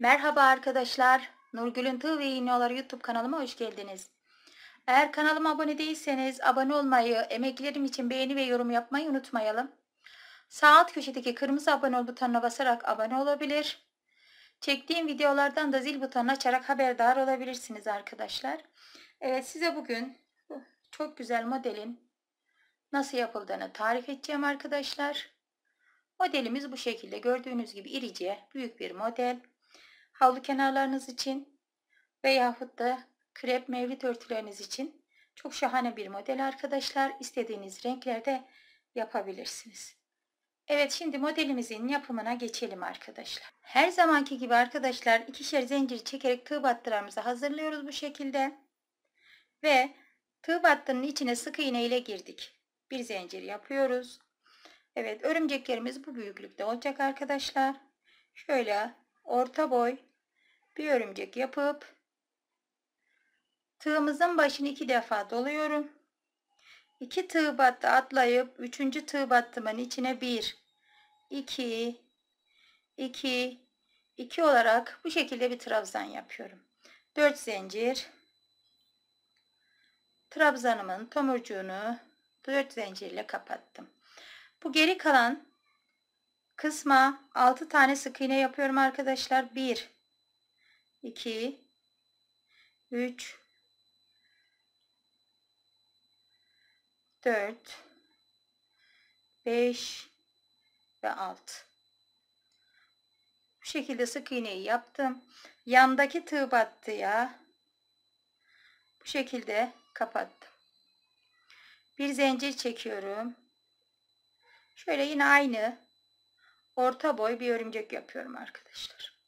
Merhaba arkadaşlar. Nurgül'ün Tığ ve İğneoları YouTube kanalıma hoş geldiniz. Eğer kanalıma abone değilseniz abone olmayı, emeklerim için beğeni ve yorum yapmayı unutmayalım. Sağ alt köşedeki kırmızı abone ol butonuna basarak abone olabilir. Çektiğim videolardan da zil butonunu açarak haberdar olabilirsiniz arkadaşlar. Evet size bugün oh, çok güzel modelin nasıl yapıldığını tarif edeceğim arkadaşlar. Modelimiz bu şekilde gördüğünüz gibi irice büyük bir model havlu kenarlarınız için veyahut da krep mevlit örtüleriniz için çok şahane bir model arkadaşlar. İstediğiniz renklerde yapabilirsiniz. Evet şimdi modelimizin yapımına geçelim arkadaşlar. Her zamanki gibi arkadaşlar ikişer zincir çekerek tığ battılarımızı hazırlıyoruz bu şekilde. Ve tığ battının içine sık iğne ile girdik. Bir zincir yapıyoruz. Evet örümceklerimiz bu büyüklükte olacak arkadaşlar. Şöyle orta boy bir örümcek yapıp tığımızın başını iki defa doluyorum. İki tığ battı atlayıp üçüncü tığ battımın içine bir, iki, iki, iki olarak bu şekilde bir trabzan yapıyorum. Dört zincir trabzanımın tomurcuğunu dört zincirle kapattım. Bu geri kalan kısma altı tane sık iğne yapıyorum arkadaşlar. 1 2 3 4 5 ve 6 bu şekilde sık iğneyi yaptım yandaki tığ battı ya. bu şekilde kapattım bir zincir çekiyorum şöyle yine aynı orta boy bir örümcek yapıyorum arkadaşlar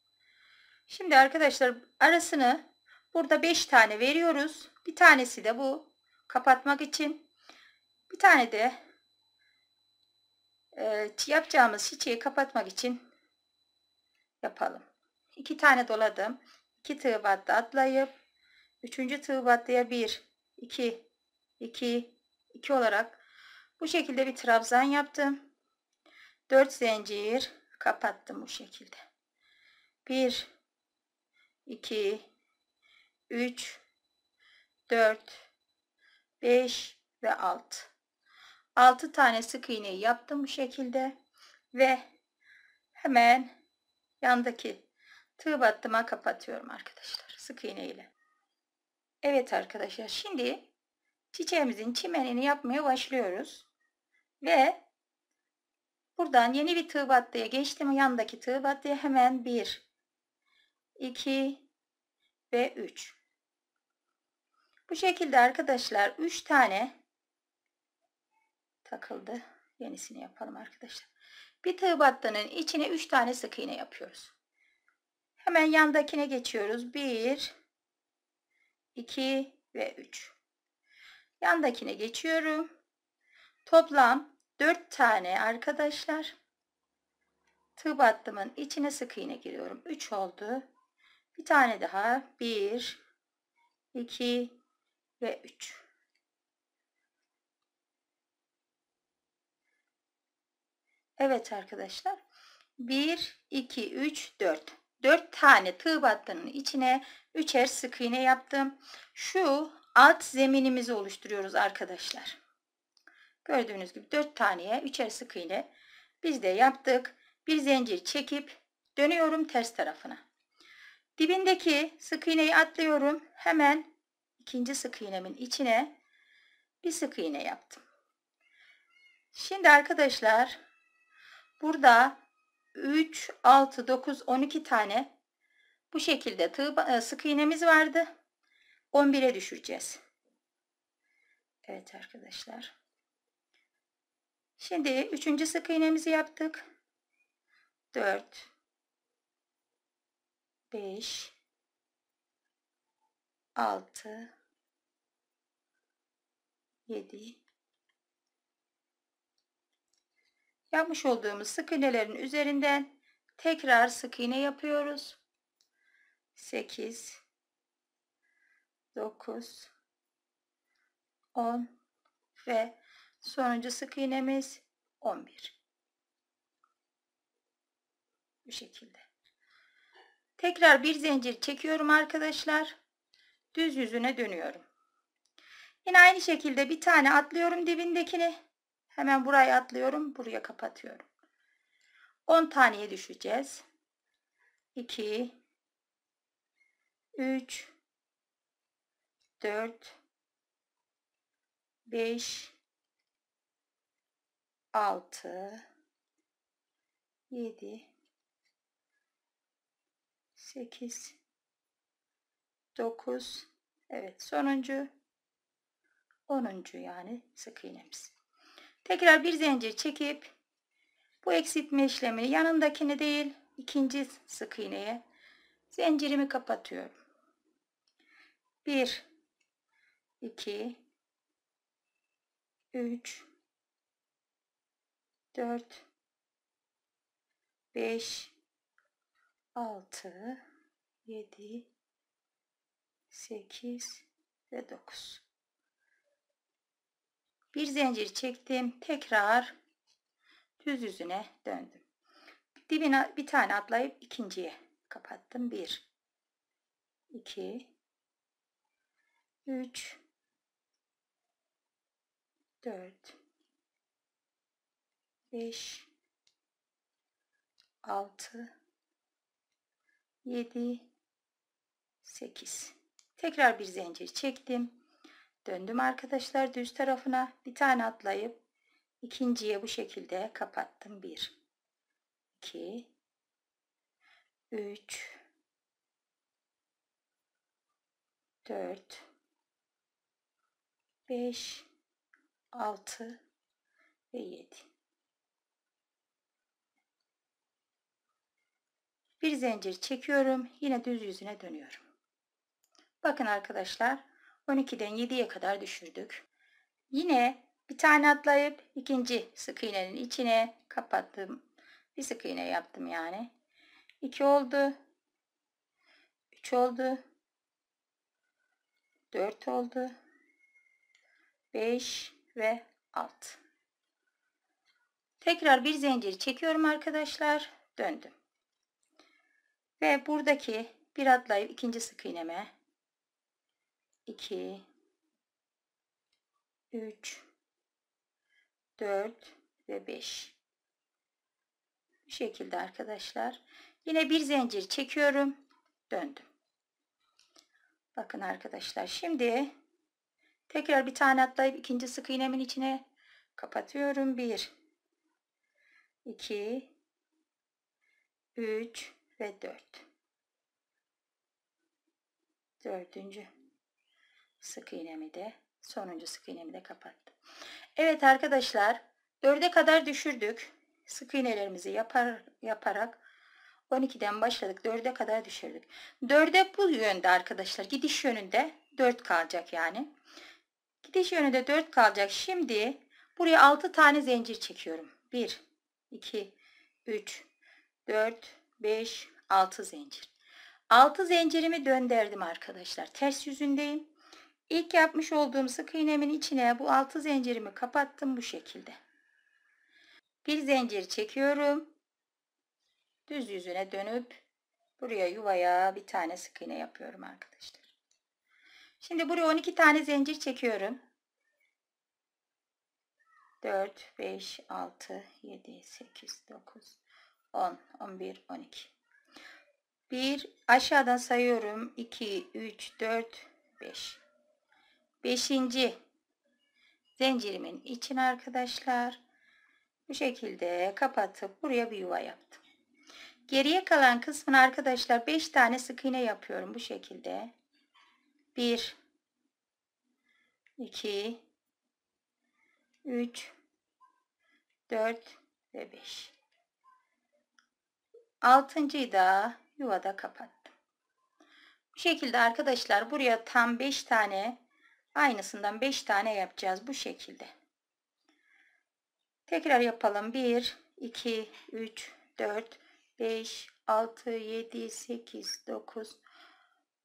Şimdi arkadaşlar arasını burada 5 tane veriyoruz. Bir tanesi de bu kapatmak için. Bir tane de e, yapacağımız çiçeği kapatmak için yapalım. 2 tane doladım. 2 tığ battı atlayıp 3. tığ battıya 1 2 2 2 olarak bu şekilde bir trabzan yaptım. 4 zincir kapattım bu şekilde. 1 2, 3, 4, 5 ve 6. 6 tane sık iğneyi yaptım bu şekilde ve hemen yandaki tığ battıma kapatıyorum arkadaşlar sık iğne ile. Evet arkadaşlar şimdi çiçeğimizin çimenini yapmaya başlıyoruz. Ve buradan yeni bir tığ battıya geçtim. Yandaki tığ battıya hemen 1, 2 ve 3. Bu şekilde arkadaşlar 3 tane takıldı. Yenisini yapalım arkadaşlar. Bir tığ battının içine 3 tane sık iğne yapıyoruz. Hemen yandakine geçiyoruz. 1 2 ve 3. Yandakine geçiyorum. Toplam 4 tane arkadaşlar. Tığ battımın içine sık iğne giriyorum. 3 oldu. Bir tane daha. 1, 2 ve 3. Evet arkadaşlar. 1, 2, 3, 4. 4 tane tığ battığının içine 3'er sık iğne yaptım. Şu alt zeminimizi oluşturuyoruz arkadaşlar. Gördüğünüz gibi 4 taneye 3'er sık iğne biz de yaptık. Bir zincir çekip dönüyorum ters tarafına. Dibindeki sık iğneyi atlıyorum. Hemen ikinci sık iğnemin içine bir sık iğne yaptım. Şimdi arkadaşlar burada 3, 6, 9, 12 tane bu şekilde tığ, e, sık iğnemiz vardı. 11'e düşüreceğiz. Evet arkadaşlar. Şimdi 3. sık iğnemizi yaptık. 4, 5 6 7 Yapmış olduğumuz sık iğnelerin üzerinden tekrar sık iğne yapıyoruz. 8 9 10 ve sonuncu sık iğnemiz 11 bu şekilde Tekrar bir zincir çekiyorum arkadaşlar. Düz yüzüne dönüyorum. Yine aynı şekilde bir tane atlıyorum dibindekini. Hemen buraya atlıyorum. Buraya kapatıyorum. 10 taneye düşeceğiz. 2 3 4 5 6 7 8 9 Evet sonuncu 10. yani sık iğnemiz. Tekrar bir zincir çekip bu eksiltme işlemi yanındakini değil ikinci sık iğneye zincirimi kapatıyorum. 1 2 3 4 5 6, 7, 8 ve 9. Bir zincir çektim. Tekrar düz yüzüne döndüm. Dibine bir tane atlayıp ikinciye kapattım. 1, 2, 3, 4, 5, 6, 7 8 tekrar bir zincir çektim döndüm arkadaşlar düz tarafına bir tane atlayıp ikinciye bu şekilde kapattım 1 2 3 4 5 6 ve 7 Bir zincir çekiyorum. Yine düz yüzüne dönüyorum. Bakın arkadaşlar 12'den 7'ye kadar düşürdük. Yine bir tane atlayıp ikinci sık iğnenin içine kapattım. Bir sık iğne yaptım yani. 2 oldu. 3 oldu. 4 oldu. 5 ve 6. Tekrar bir zincir çekiyorum arkadaşlar. Döndüm. Ve buradaki bir atlayıp ikinci sık iğneme 2 3 4 ve 5 bu şekilde arkadaşlar yine bir zincir çekiyorum döndüm bakın arkadaşlar şimdi tekrar bir tane atlayıp ikinci sık iğnemin içine kapatıyorum 1 2 3 ve 4. Dördüncü sık iğnemi de sonuncu sık iğnemi de kapattım. Evet arkadaşlar 4'e kadar düşürdük. Sık iğnelerimizi yapar, yaparak 12'den başladık 4'e kadar düşürdük. 4'e bu yönde arkadaşlar gidiş yönünde 4 kalacak yani. Gidiş yönünde 4 kalacak. Şimdi buraya 6 tane zincir çekiyorum. 1, 2, 3, 4, 5, 6 zincir. 6 zincirimi dönderdim arkadaşlar. Ters yüzündeyim. İlk yapmış olduğum sık iğnemin içine bu 6 zincirimi kapattım bu şekilde. Bir zincir çekiyorum. Düz yüzüne dönüp buraya yuvaya bir tane sık iğne yapıyorum arkadaşlar. Şimdi buraya 12 tane zincir çekiyorum. 4, 5, 6, 7, 8, 9, 10, 11, 12. 1 aşağıdan sayıyorum. 2, 3, 4, 5. 5. zincirimin için arkadaşlar bu şekilde kapatıp buraya bir yuva yaptım. Geriye kalan kısmını arkadaşlar 5 tane sık iğne yapıyorum bu şekilde. 1 2 3 4 ve 5 altıncıyı da yuvada kapattım. Bu şekilde arkadaşlar buraya tam 5 tane aynısından 5 tane yapacağız bu şekilde. Tekrar yapalım. 1, 2, 3, 4, 5, 6, 7, 8, 9,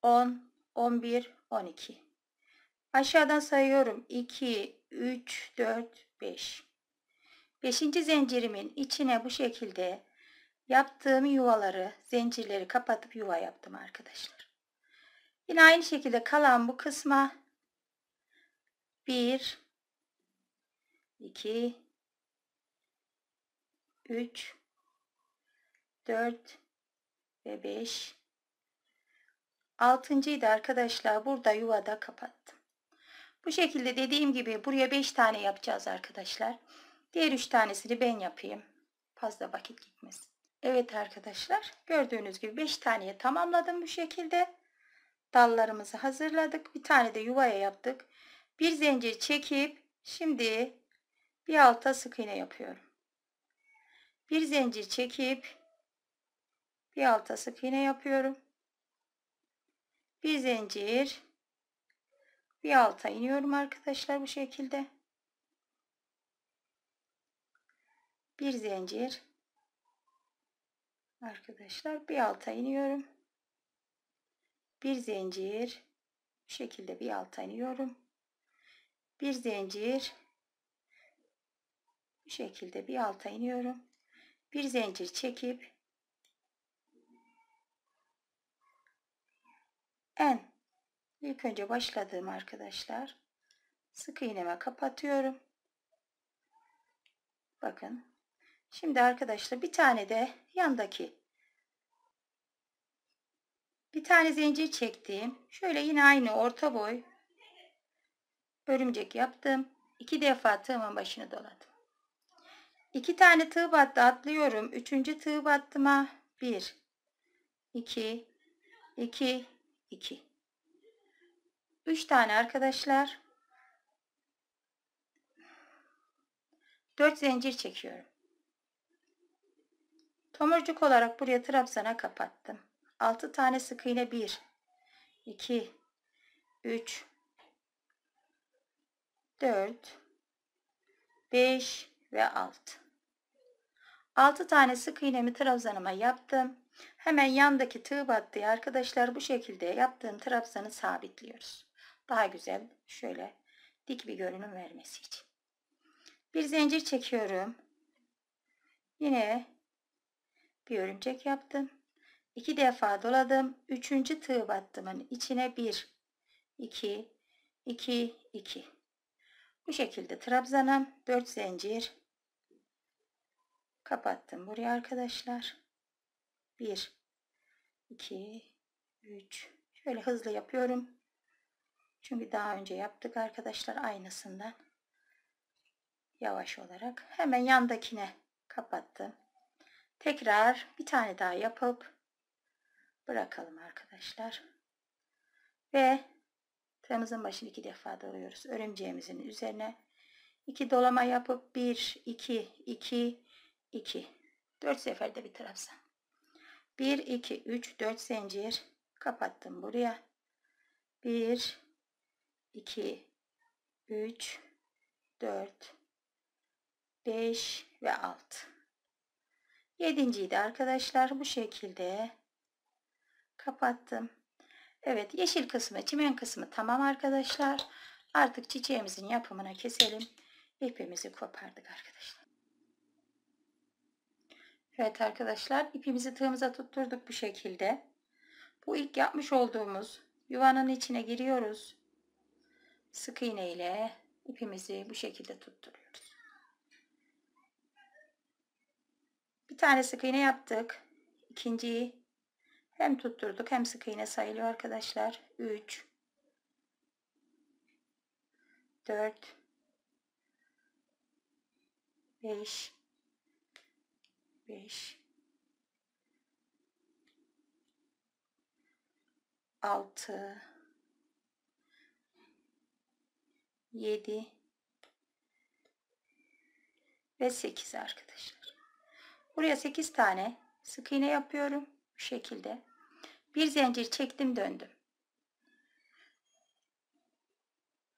10, 11, 12. Aşağıdan sayıyorum. 2, 3, 4, 5. 5. zincirimin içine bu şekilde Yaptığım yuvaları, zincirleri kapatıp yuva yaptım arkadaşlar. Yine aynı şekilde kalan bu kısma 1 2 3 4 ve 5 altıncıyı da arkadaşlar burada yuvada kapattım. Bu şekilde dediğim gibi buraya 5 tane yapacağız arkadaşlar. Diğer 3 tanesini ben yapayım. Fazla vakit gitmesin. Evet arkadaşlar gördüğünüz gibi 5 taneye tamamladım bu şekilde. Dallarımızı hazırladık. Bir tane de yuvaya yaptık. Bir zincir çekip şimdi bir alta sık iğne yapıyorum. Bir zincir çekip bir alta sık iğne yapıyorum. Bir zincir bir alta iniyorum arkadaşlar bu şekilde. Bir zincir Arkadaşlar bir alta iniyorum. Bir zincir bu şekilde bir alta iniyorum. Bir zincir bu şekilde bir alta iniyorum. Bir zincir çekip en ilk önce başladığım arkadaşlar sık iğneme kapatıyorum. Bakın Şimdi arkadaşlar bir tane de yandaki bir tane zincir çektim. Şöyle yine aynı orta boy örümcek yaptım. İki defa tığımın başını doladım. İki tane tığ battı atlıyorum. Üçüncü tığ battıma bir, iki, iki, iki. Üç tane arkadaşlar. Dört zincir çekiyorum. Tomurcuk olarak buraya trabzana kapattım. 6 tane sık iğne 1 2 3 4 5 ve 6 6 tane sık iğnemi trabzanıma yaptım. Hemen yandaki tığ battı. arkadaşlar bu şekilde yaptığım trabzanı sabitliyoruz. Daha güzel şöyle dik bir görünüm vermesi için. Bir zincir çekiyorum. Yine bir örümcek yaptım. 2 defa doladım. 3. tığ battımın içine 1 2 2 2. Bu şekilde trabzanam 4 zincir kapattım buraya arkadaşlar. 1 2 3 şöyle hızlı yapıyorum. Çünkü daha önce yaptık arkadaşlar aynısından. Yavaş olarak hemen yandakine kapattım. Tekrar bir tane daha yapıp bırakalım arkadaşlar. Ve tığımızın başını iki defa doluyoruz. Örümceğimizin üzerine iki dolama yapıp 1 2 2 2 4 seferde bir tarafsa. 1 2 3 4 zincir kapattım buraya. 1 2 3 4 5 ve 6 Yedinciyi de arkadaşlar bu şekilde kapattım. Evet yeşil kısmı çimen kısmı tamam arkadaşlar. Artık çiçeğimizin yapımına keselim. İpimizi kopardık arkadaşlar. Evet arkadaşlar ipimizi tığımıza tutturduk bu şekilde. Bu ilk yapmış olduğumuz yuvanın içine giriyoruz. Sık iğne ile ipimizi bu şekilde tutturuyoruz. Bir tane sık iğne yaptık. İkinciyi hem tutturduk hem sık iğne sayılıyor arkadaşlar. 3 4 5 5 6 7 ve 8 arkadaşlar. Buraya 8 tane sık iğne yapıyorum. Bu şekilde. Bir zincir çektim döndüm.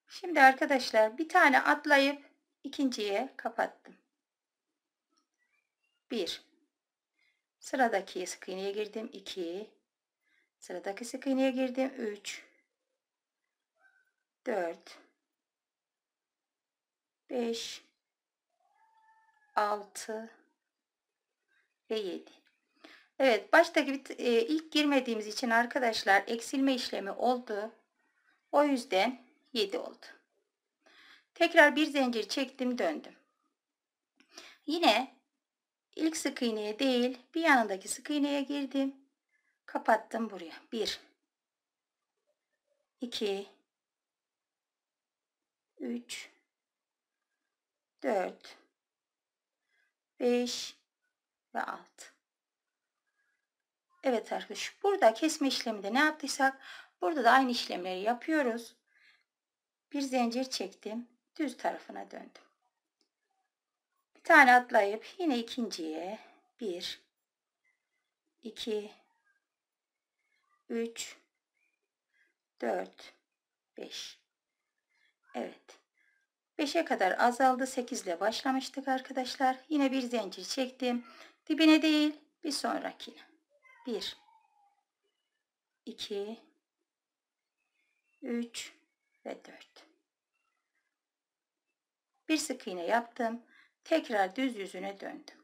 Şimdi arkadaşlar bir tane atlayıp ikinciye kapattım. 1 Sıradaki sık iğneye girdim 2 Sıradaki sık iğneye girdim 3 4 5 6 ve 7. Evet baştaki e, ilk girmediğimiz için arkadaşlar eksilme işlemi oldu. O yüzden 7 oldu. Tekrar bir zincir çektim döndüm. Yine ilk sık iğneye değil bir yanındaki sık iğneye girdim. Kapattım buraya. 1 2 3 4 5 ve alt. Evet arkadaşlar burada kesme işlemi de ne yaptıysak burada da aynı işlemleri yapıyoruz. Bir zincir çektim. Düz tarafına döndüm. Bir tane atlayıp yine ikinciye 1 2 3 4 5 Evet. 5'e kadar azaldı. 8 ile başlamıştık arkadaşlar. Yine bir zincir çektim. Dibine değil bir sonrakine. Bir, iki, üç ve dört. bir sık iğne yaptım tekrar düz yüzüne döndüm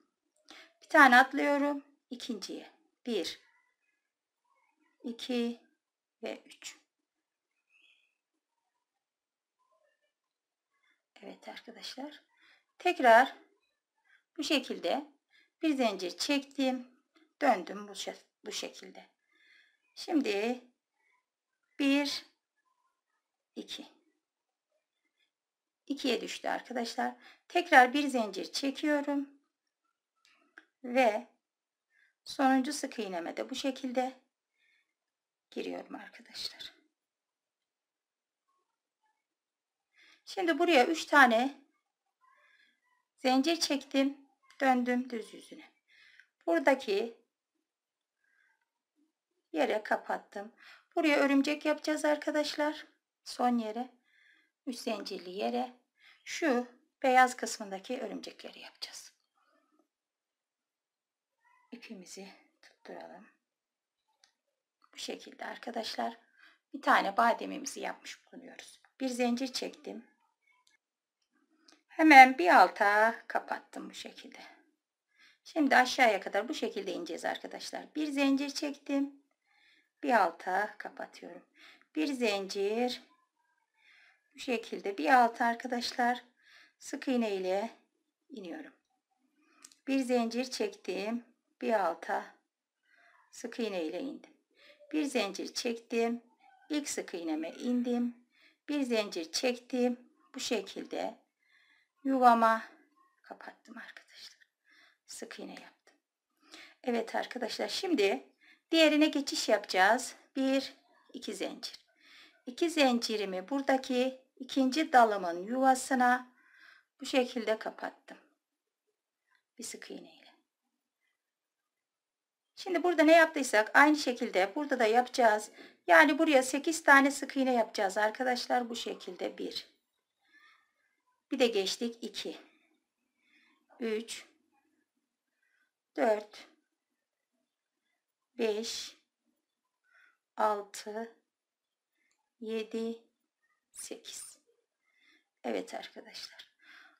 bir tane atlıyorum ikinciye Bir, iki ve üç. Evet arkadaşlar tekrar bu şekilde bir zincir çektim döndüm bu, bu şekilde şimdi 1 2 2'ye düştü arkadaşlar tekrar bir zincir çekiyorum ve sonuncu sık iğneme de bu şekilde giriyorum arkadaşlar şimdi buraya 3 tane zincir çektim döndüm düz yüzüne. Buradaki yere kapattım. Buraya örümcek yapacağız arkadaşlar. Son yere. üst zincirli yere. Şu beyaz kısmındaki örümcekleri yapacağız. İpimizi tutturalım. Bu şekilde arkadaşlar bir tane bademimizi yapmış bulunuyoruz. Bir zincir çektim. Hemen bir alta kapattım bu şekilde. Şimdi aşağıya kadar bu şekilde ineceğiz arkadaşlar. Bir zincir çektim. Bir alta kapatıyorum. Bir zincir. Bu şekilde bir alta arkadaşlar. Sık iğne ile iniyorum. Bir zincir çektim. Bir alta sık iğne ile indim. Bir zincir çektim. ilk sık iğneme indim. Bir zincir çektim. Bu şekilde yuvama kapattım arkadaşlar. Sık iğne yaptım. Evet arkadaşlar şimdi diğerine geçiş yapacağız. Bir, iki zincir. İki zincirimi buradaki ikinci dalımın yuvasına bu şekilde kapattım. Bir sık iğneyle. Şimdi burada ne yaptıysak aynı şekilde burada da yapacağız. Yani buraya 8 tane sık iğne yapacağız arkadaşlar bu şekilde 1 bir de geçtik 2. 3 4 5 6 7 8 Evet arkadaşlar.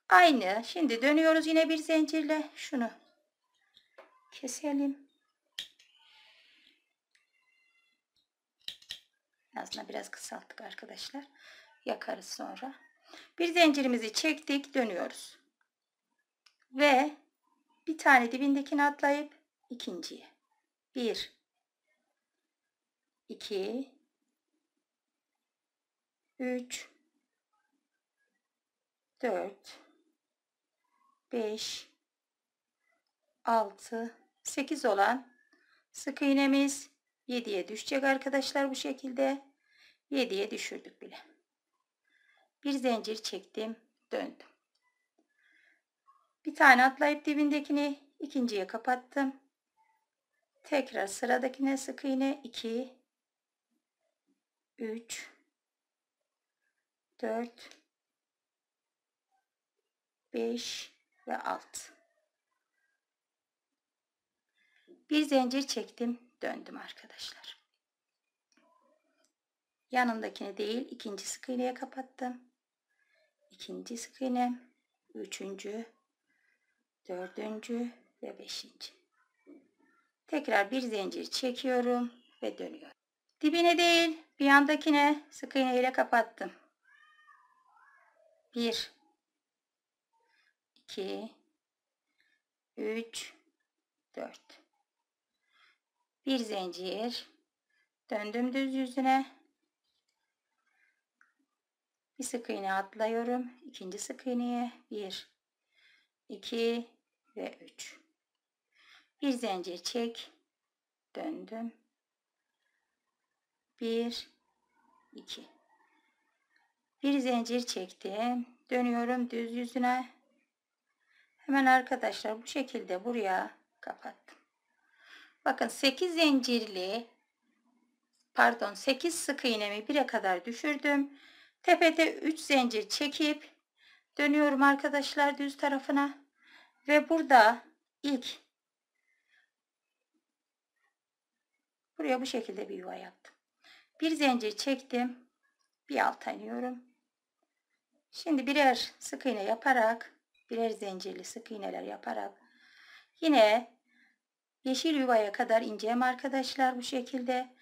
Aynı. Şimdi dönüyoruz yine bir zincirle. Şunu keselim. Aslında biraz kısalttık arkadaşlar. Yakarız sonra. Bir zincirimizi çektik dönüyoruz. Ve bir tane dibindekini atlayıp ikinciye. 1 2 3 4 5 6 8 olan sık iğnemiz 7'ye düşecek arkadaşlar bu şekilde. 7'ye düşürdük bile bir zincir çektim döndüm bir tane atlayıp dibindekini ikinciye kapattım tekrar sıradakine sık iğne 2 3 4 5 ve 6 bir zincir çektim döndüm arkadaşlar yanındakini değil ikinci sık iğneye kapattım ikinci sık iğne, üçüncü, dördüncü ve beşinci. Tekrar bir zincir çekiyorum ve dönüyorum. Dibine değil bir yandakine sık iğne ile kapattım. Bir, iki, üç, dört. Bir zincir döndüm düz yüzüne bir sık iğne atlıyorum ikinci sık iğneye 1 2 ve 3 bir zincir çek döndüm 1 2 bir zincir çektim dönüyorum düz yüzüne hemen arkadaşlar bu şekilde buraya kapattım bakın 8 zincirli pardon 8 sık iğnemi 1'e kadar düşürdüm Tepede 3 zincir çekip dönüyorum arkadaşlar düz tarafına ve burada ilk buraya bu şekilde bir yuva yaptım. Bir zincir çektim. Bir alta iniyorum. Şimdi birer sık iğne yaparak birer zincirli sık iğneler yaparak yine yeşil yuvaya kadar ineceğim arkadaşlar bu şekilde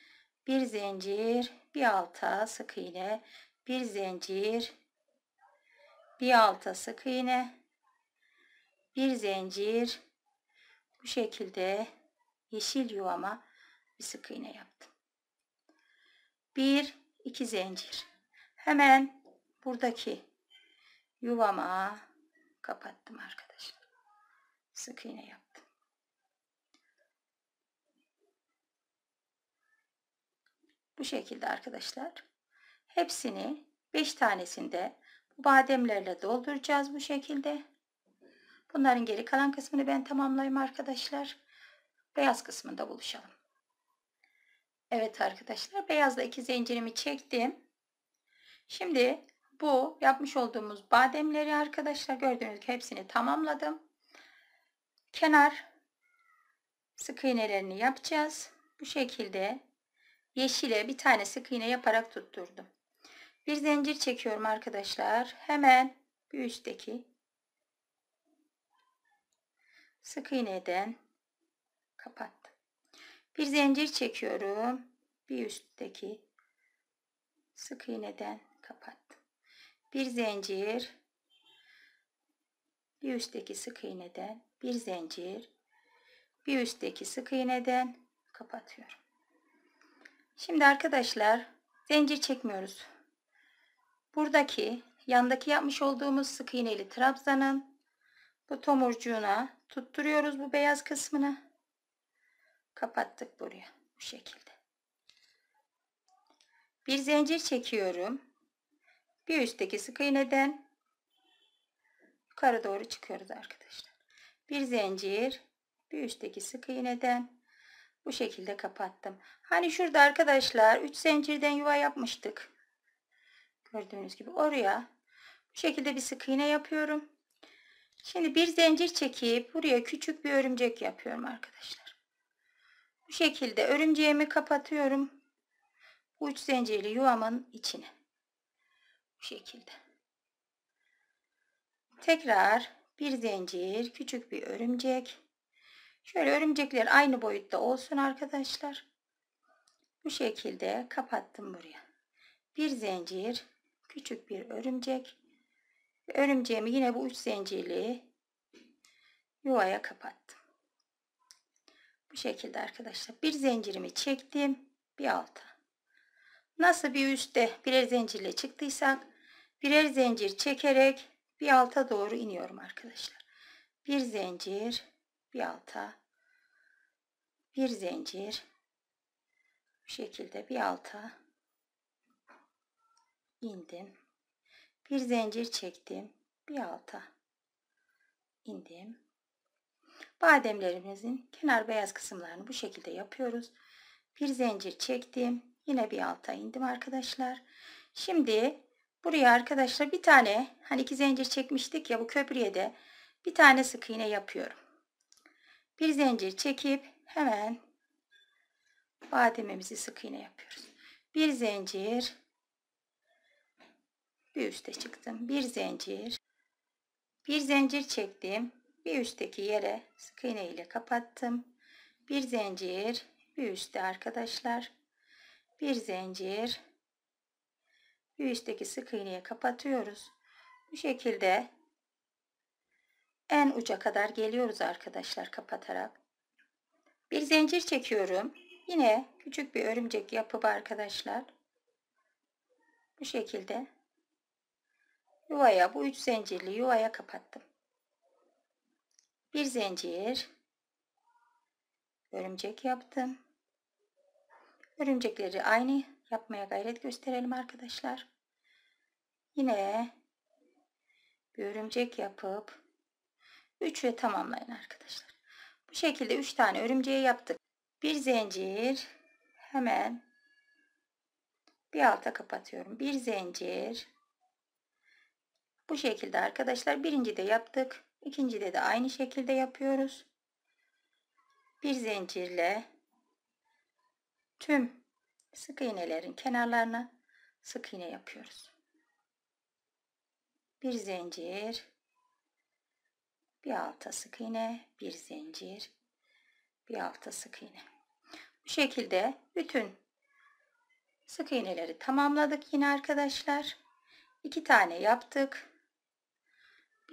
bir zincir bir alta sık iğne bir zincir bir alta sık iğne bir zincir bu şekilde yeşil yuvama bir sık iğne yaptım. Bir iki zincir. Hemen buradaki yuvama kapattım arkadaşlar. Sık iğne yaptım. Bu şekilde arkadaşlar Hepsini 5 tanesinde bu bademlerle dolduracağız bu şekilde. Bunların geri kalan kısmını ben tamamlayayım arkadaşlar. Beyaz kısmında buluşalım. Evet arkadaşlar beyazla iki zincirimi çektim. Şimdi bu yapmış olduğumuz bademleri arkadaşlar gördüğünüz gibi hepsini tamamladım. Kenar sık iğnelerini yapacağız. Bu şekilde yeşile bir tane sık iğne yaparak tutturdum. Bir zincir çekiyorum arkadaşlar. Hemen bir üstteki sık iğneden kapattım. Bir zincir çekiyorum. Bir üstteki sık iğneden kapattım. Bir zincir bir üstteki sık iğneden bir zincir bir üstteki sık iğneden kapatıyorum. Şimdi arkadaşlar zincir çekmiyoruz. Buradaki yandaki yapmış olduğumuz sık iğneli trabzanın bu tomurcuğuna tutturuyoruz bu beyaz kısmını. Kapattık buraya bu şekilde. Bir zincir çekiyorum. Bir üstteki sık iğneden yukarı doğru çıkıyoruz arkadaşlar. Bir zincir, bir üstteki sık iğneden bu şekilde kapattım. Hani şurada arkadaşlar 3 zincirden yuva yapmıştık gördüğünüz gibi oraya bu şekilde bir sık iğne yapıyorum. Şimdi bir zincir çekip buraya küçük bir örümcek yapıyorum arkadaşlar. Bu şekilde örümceğimi kapatıyorum. Bu üç zincirli yuvamın içine. Bu şekilde. Tekrar bir zincir, küçük bir örümcek. Şöyle örümcekler aynı boyutta olsun arkadaşlar. Bu şekilde kapattım buraya. Bir zincir, küçük bir örümcek. Örümceğimi yine bu üç zincirli yuvaya kapattım. Bu şekilde arkadaşlar bir zincirimi çektim bir alta. Nasıl bir üstte birer zincirle çıktıysak birer zincir çekerek bir alta doğru iniyorum arkadaşlar. Bir zincir bir alta bir zincir bu şekilde bir alta indim. Bir zincir çektim. Bir alta indim. Bademlerimizin kenar beyaz kısımlarını bu şekilde yapıyoruz. Bir zincir çektim. Yine bir alta indim arkadaşlar. Şimdi buraya arkadaşlar bir tane hani iki zincir çekmiştik ya bu köprüye de bir tane sık iğne yapıyorum. Bir zincir çekip hemen bademimizi sık iğne yapıyoruz. Bir zincir bir üste çıktım. Bir zincir. Bir zincir çektim. Bir üstteki yere sık iğne ile kapattım. Bir zincir. Bir üstte arkadaşlar. Bir zincir. Bir üstteki sık iğneye kapatıyoruz. Bu şekilde en uca kadar geliyoruz arkadaşlar kapatarak. Bir zincir çekiyorum. Yine küçük bir örümcek yapıp arkadaşlar. Bu şekilde yuvaya bu üç zincirli yuvaya kapattım. Bir zincir örümcek yaptım. Örümcekleri aynı yapmaya gayret gösterelim arkadaşlar. Yine bir örümcek yapıp 3 ve tamamlayın arkadaşlar. Bu şekilde 3 tane örümceği yaptık. Bir zincir hemen bir alta kapatıyorum. Bir zincir bu şekilde arkadaşlar birinci de yaptık. İkincide de aynı şekilde yapıyoruz. Bir zincirle tüm sık iğnelerin kenarlarına sık iğne yapıyoruz. Bir zincir, bir alta sık iğne, bir zincir, bir alta sık iğne. Bu şekilde bütün sık iğneleri tamamladık yine arkadaşlar. İki tane yaptık.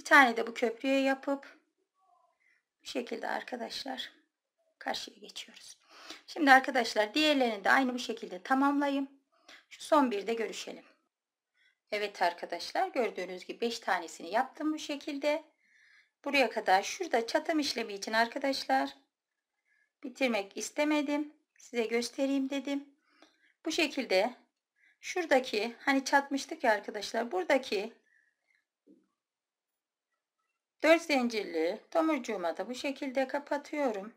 Bir tane de bu köprüye yapıp bu şekilde arkadaşlar karşıya geçiyoruz. Şimdi arkadaşlar diğerlerini de aynı bu şekilde tamamlayayım. Şu son bir de görüşelim. Evet arkadaşlar gördüğünüz gibi 5 tanesini yaptım bu şekilde. Buraya kadar şurada çatım işlemi için arkadaşlar bitirmek istemedim. Size göstereyim dedim. Bu şekilde şuradaki hani çatmıştık ya arkadaşlar buradaki 4 zincirli tomurcuğuma da bu şekilde kapatıyorum.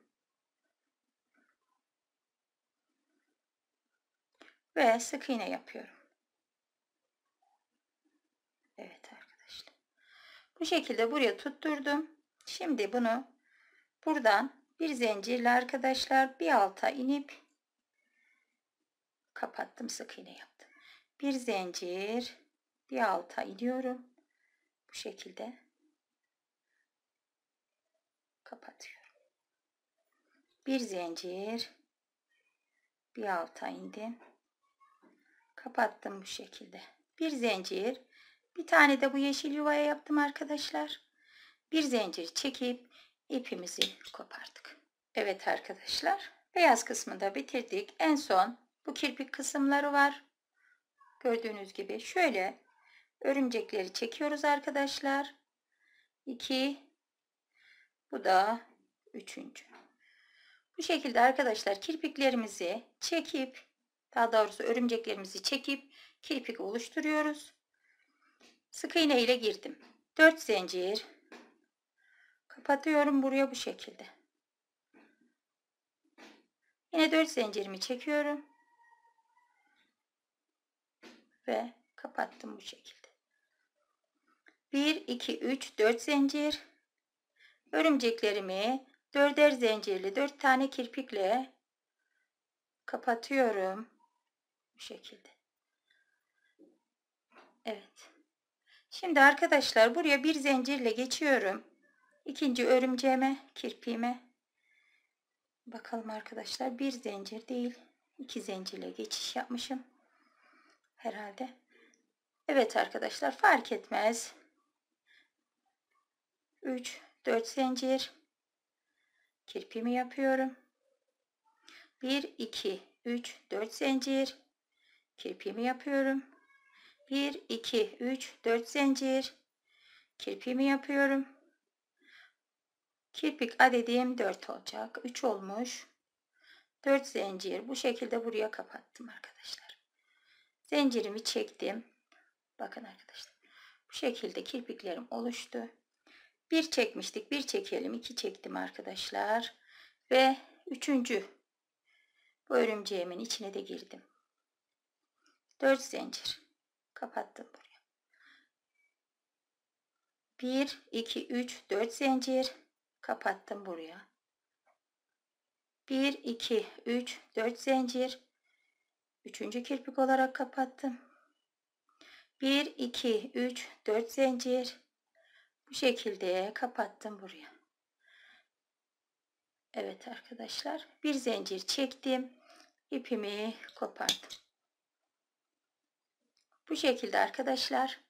Ve sık iğne yapıyorum. Evet arkadaşlar. Bu şekilde buraya tutturdum. Şimdi bunu buradan bir zincirle arkadaşlar bir alta inip kapattım sık iğne yaptım. Bir zincir bir alta iniyorum. Bu şekilde kapatıyorum. Bir zincir bir alta indim. Kapattım bu şekilde. Bir zincir bir tane de bu yeşil yuvaya yaptım arkadaşlar. Bir zincir çekip ipimizi kopardık. Evet arkadaşlar beyaz kısmını da bitirdik. En son bu kirpik kısımları var. Gördüğünüz gibi şöyle örümcekleri çekiyoruz arkadaşlar. 2 bu da üçüncü. Bu şekilde arkadaşlar kirpiklerimizi çekip daha doğrusu örümceklerimizi çekip kirpik oluşturuyoruz. Sık iğne ile girdim. 4 zincir kapatıyorum buraya bu şekilde. Yine 4 zincirimi çekiyorum. Ve kapattım bu şekilde. 1 2 3 4 zincir örümceklerimi dörder zincirli dört tane kirpikle kapatıyorum. Bu şekilde. Evet. Şimdi arkadaşlar buraya bir zincirle geçiyorum. ikinci örümceğime, kirpiğime. Bakalım arkadaşlar bir zincir değil. iki zincirle geçiş yapmışım. Herhalde. Evet arkadaşlar fark etmez. 3 4 zincir kirpimi yapıyorum 1 2 3 4 zincir kirpimi yapıyorum 1 2 3 4 zincir kirpimi yapıyorum kirpik adedim 4 olacak 3 olmuş 4 zincir bu şekilde buraya kapattım arkadaşlar zincirimi çektim bakın arkadaşlar bu şekilde kirpiklerim oluştu bir çekmiştik. Bir çekelim. iki çektim arkadaşlar. Ve üçüncü bu örümceğimin içine de girdim. Dört zincir. Kapattım buraya. Bir, iki, üç, dört zincir. Kapattım buraya. Bir, iki, üç, dört zincir. Üçüncü kirpik olarak kapattım. 1, 2, 3, 4 zincir. Bu şekilde kapattım buraya. Evet arkadaşlar bir zincir çektim. ipimi kopardım. Bu şekilde arkadaşlar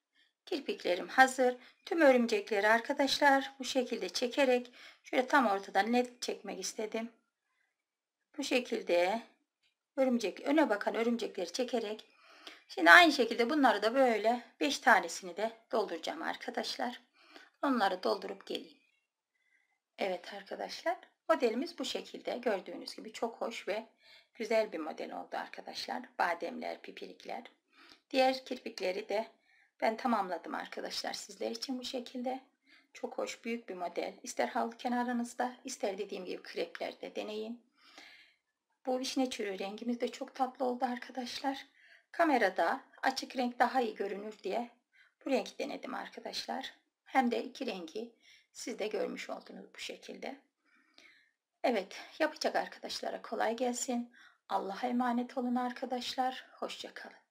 kirpiklerim hazır. Tüm örümcekleri arkadaşlar bu şekilde çekerek şöyle tam ortadan net çekmek istedim. Bu şekilde örümcek öne bakan örümcekleri çekerek şimdi aynı şekilde bunları da böyle 5 tanesini de dolduracağım arkadaşlar. Onları doldurup geleyim. Evet arkadaşlar modelimiz bu şekilde. Gördüğünüz gibi çok hoş ve güzel bir model oldu arkadaşlar. Bademler, pipirikler. Diğer kirpikleri de ben tamamladım arkadaşlar sizler için bu şekilde. Çok hoş büyük bir model. İster halı kenarınızda ister dediğim gibi kreplerde deneyin. Bu vişne çürü rengimiz de çok tatlı oldu arkadaşlar. Kamerada açık renk daha iyi görünür diye bu renk denedim arkadaşlar hem de iki rengi siz de görmüş oldunuz bu şekilde. Evet yapacak arkadaşlara kolay gelsin. Allah'a emanet olun arkadaşlar. Hoşçakalın.